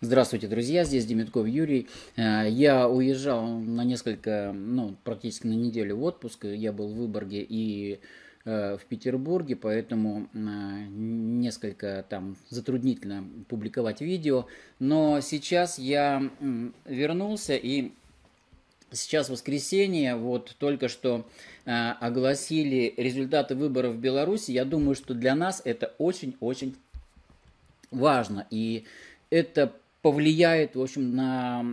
Здравствуйте, друзья, здесь Демитков Юрий. Э, я уезжал на несколько, ну, практически на неделю в отпуск. Я был в Выборге и э, в Петербурге, поэтому э, несколько там затруднительно публиковать видео. Но сейчас я вернулся и Сейчас воскресенье, вот только что э, огласили результаты выборов в Беларуси. Я думаю, что для нас это очень-очень важно. И это повлияет, в общем, на,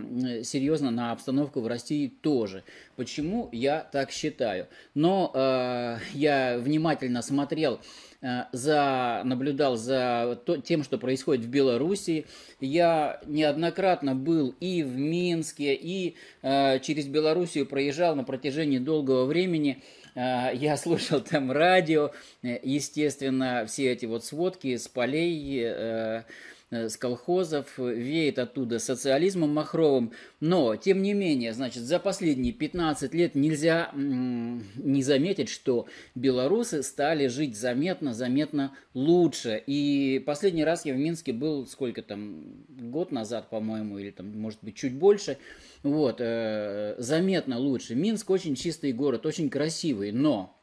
серьезно на обстановку в России тоже. Почему я так считаю? Но э, я внимательно смотрел э, за, наблюдал за то, тем, что происходит в Беларуси Я неоднократно был и в Минске, и э, через Белоруссию проезжал на протяжении долгого времени. Э, я слушал там радио, э, естественно, все эти вот сводки с полей, э, Э, с колхозов, э, веет оттуда социализмом махровым. Но, тем не менее, значит, за последние 15 лет нельзя не заметить, что белорусы стали жить заметно, заметно лучше. И последний раз я в Минске был, сколько там, год назад, по-моему, или там, может быть, чуть больше. Вот, э, заметно лучше. Минск очень чистый город, очень красивый, но,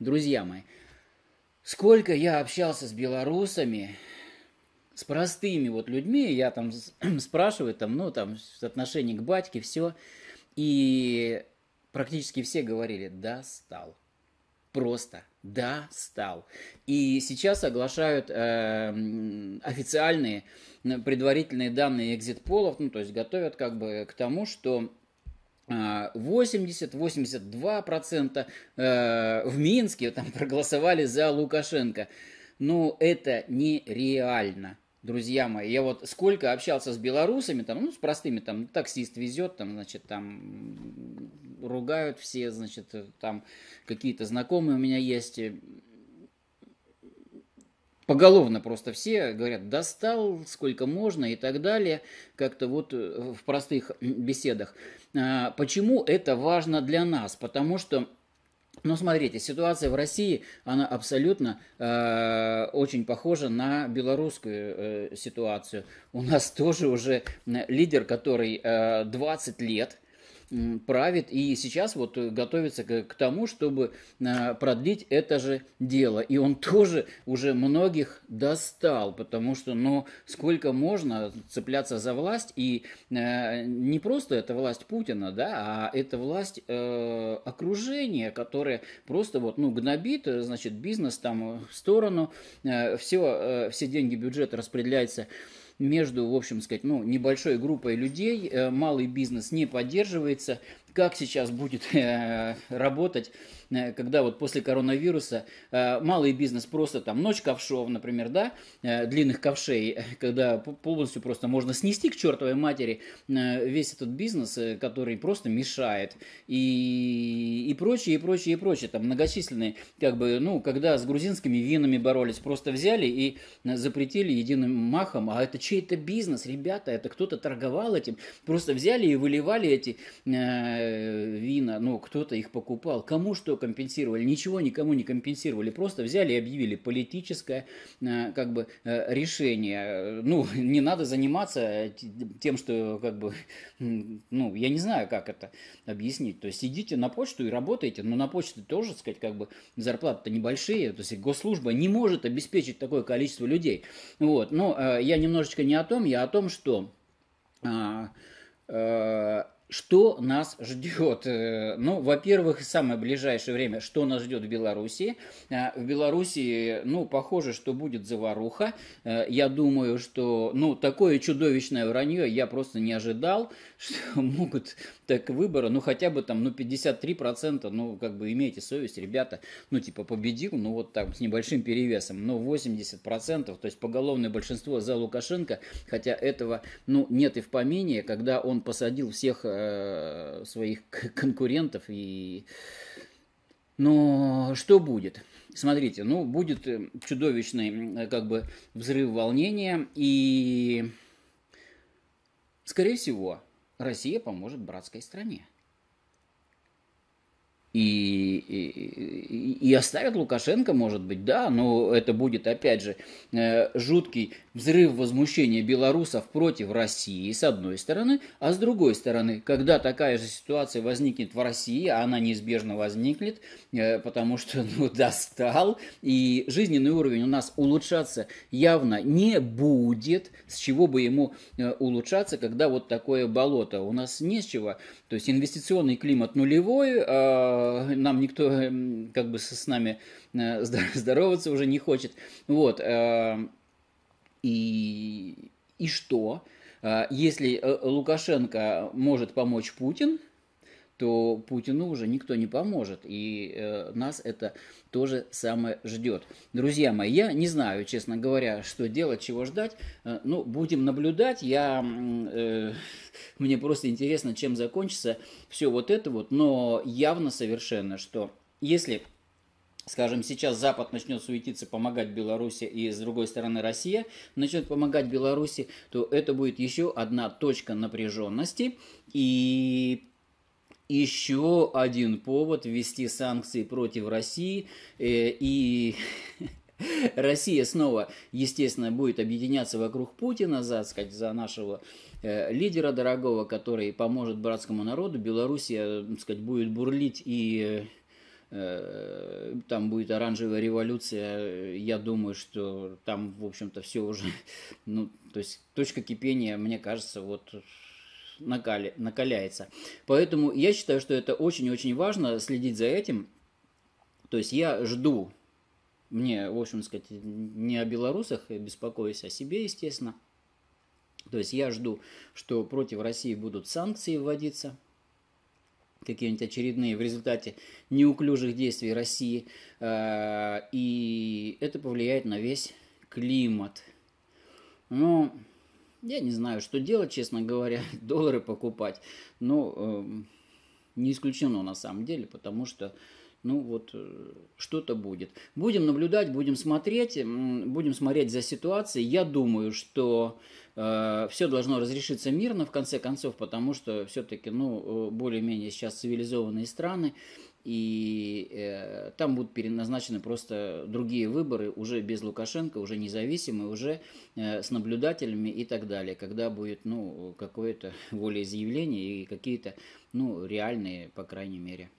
друзья мои, сколько я общался с белорусами, с простыми вот людьми, я там спрашиваю, там, ну, там, отношение к батьке, все, и практически все говорили, да, стал. Просто да, стал. И сейчас оглашают э, официальные предварительные данные экзит-полов, ну, то есть готовят как бы к тому, что 80-82% э, э, в Минске там проголосовали за Лукашенко. Но ну, это нереально друзья мои. Я вот сколько общался с белорусами, там, ну, с простыми, там, таксист везет, там, значит, там, ругают все, значит, там, какие-то знакомые у меня есть. Поголовно просто все говорят, достал, сколько можно и так далее, как-то вот э, в простых беседах. А, почему это важно для нас? Потому что но смотрите, ситуация в России, она абсолютно э, очень похожа на белорусскую э, ситуацию. У нас тоже уже э, лидер, который э, 20 лет правит и сейчас вот э, готовится к тому, чтобы а, продлить это же дело. И он тоже уже многих достал, потому что, ну, сколько можно цепляться за власть, и э, не просто это власть Путина, да, а это власть э, окружения, которое просто вот, ну, гнобит, э, значит, бизнес там в сторону, э, все, э, все деньги бюджета распределяются между, в общем сказать, ну, небольшой группой людей, э, малый бизнес не поддерживается, как сейчас будет э, работать, э, когда вот после коронавируса э, малый бизнес просто там ночь ковшов, например, да, длинных ковшей, когда полностью просто можно снести к чертовой матери весь этот бизнес, который просто мешает и, и прочее, и прочее, и прочее. Там многочисленные, как бы, ну, когда с грузинскими винами боролись, просто взяли и запретили единым махом, а это чей-то бизнес, ребята, это кто-то торговал этим, просто взяли и выливали эти э, Э, вина, но кто-то их покупал. Кому что компенсировали? Ничего никому не компенсировали. Просто взяли и объявили политическое, э, как бы, э, решение. Ну, не надо заниматься тем, что, как бы, ну, я не знаю, как это объяснить. То есть, идите на почту и работайте, но на почте тоже, так сказать, как бы, зарплаты-то небольшие. То есть, госслужба не может обеспечить такое количество людей. Вот, но я немножечко не о том, я о том, что... А, э, что нас ждет? Э, ну, во-первых, самое ближайшее время, что нас ждет в Беларуси? Э, в Беларуси, ну, похоже, что будет заваруха. Э, я думаю, что, ну, такое чудовищное вранье я просто не ожидал, что могут так выборы, ну, хотя бы там, ну, 53%, ну, как бы имейте совесть, ребята, ну, типа, победил, ну, вот так с небольшим перевесом, но ну, 80%, то есть поголовное большинство за Лукашенко, хотя этого, ну, нет и в помине, когда он посадил всех Э, своих конкурентов. И... Но что будет? Смотрите, ну, будет э, чудовищный э, как бы взрыв волнения, и, скорее всего, Россия поможет братской стране. И, и, и оставят Лукашенко, может быть, да, но это будет, опять же, э, жуткий взрыв возмущения белорусов против России, с одной стороны, а с другой стороны, когда такая же ситуация возникнет в России, а она неизбежно возникнет, э, потому что, ну, достал, и жизненный уровень у нас улучшаться явно не будет, с чего бы ему э, улучшаться, когда вот такое болото. У нас не с чего то есть инвестиционный климат нулевой, а, нам никто эм, как бы с нами э, здороваться уже не хочет. Вот. Э, и, и что? Э, если Лукашенко может помочь Путин, то Путину уже никто не поможет. И э, нас это тоже самое ждет. Друзья мои, я не знаю, честно говоря, что делать, чего ждать. Э, ну, будем наблюдать. Я, э, мне просто интересно, чем закончится все вот это вот. Но явно совершенно, что если скажем, сейчас Запад начнет суетиться, помогать Беларуси, и с другой стороны Россия начнет помогать Беларуси, то это будет еще одна точка напряженности. И еще один повод ввести санкции против России. Э, и Россия снова, естественно, будет объединяться вокруг Путина, за, сказать, за нашего э, лидера дорогого, который поможет братскому народу. Белоруссия, сказать, будет бурлить и э, там будет оранжевая революция, я думаю, что там, в общем-то, все уже, ну, то есть точка кипения, мне кажется, вот накали, накаляется. Поэтому я считаю, что это очень-очень важно следить за этим. То есть я жду, мне, в общем сказать, не о белорусах беспокоюсь, а о себе, естественно. То есть я жду, что против России будут санкции вводиться, какие-нибудь очередные в результате неуклюжих действий России. А, и это повлияет на весь климат. Но ну, я не знаю, что делать, честно говоря, доллары покупать. Но э, не исключено на самом деле, потому что, ну вот, э, что-то будет. Будем наблюдать, будем смотреть, будем смотреть за ситуацией. Я думаю, что э, все должно разрешиться мирно, в конце концов, потому что все-таки, ну, э, более-менее сейчас цивилизованные страны, и э, там будут переназначены просто другие выборы, уже без Лукашенко, уже независимые, уже э, с наблюдателями и так далее, когда будет ну, какое-то волеизъявление и какие-то ну, реальные, по крайней мере,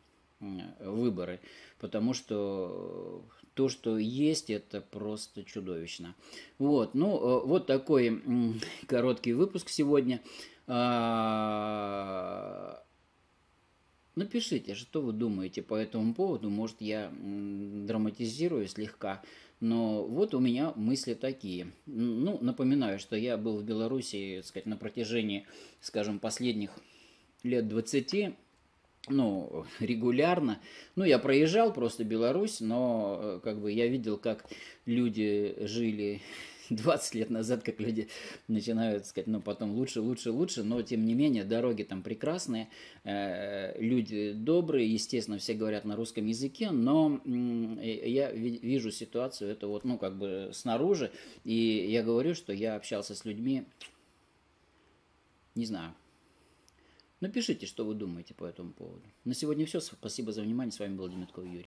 выборы, потому что то, что есть, это просто чудовищно. Вот, ну, э, вот такой короткий выпуск сегодня. А, Напишите, что вы думаете по этому поводу. Может, я драматизирую слегка, но вот у меня мысли такие. Ну, напоминаю, что я был в Беларуси, так сказать, на протяжении, скажем, последних лет 20, ну, регулярно. Ну, я проезжал просто Беларусь, но э, как бы я видел, как люди жили 20 лет назад, как люди начинают сказать, ну, потом лучше, лучше, лучше, но, тем не менее, дороги там прекрасные, э, люди добрые, естественно, все говорят на русском языке, но э, я вижу ситуацию, это вот, ну, как бы снаружи, и я говорю, что я общался с людьми, не знаю, Напишите, что вы думаете по этому поводу. На сегодня все. Спасибо за внимание. С вами был Дмитрий Юрий.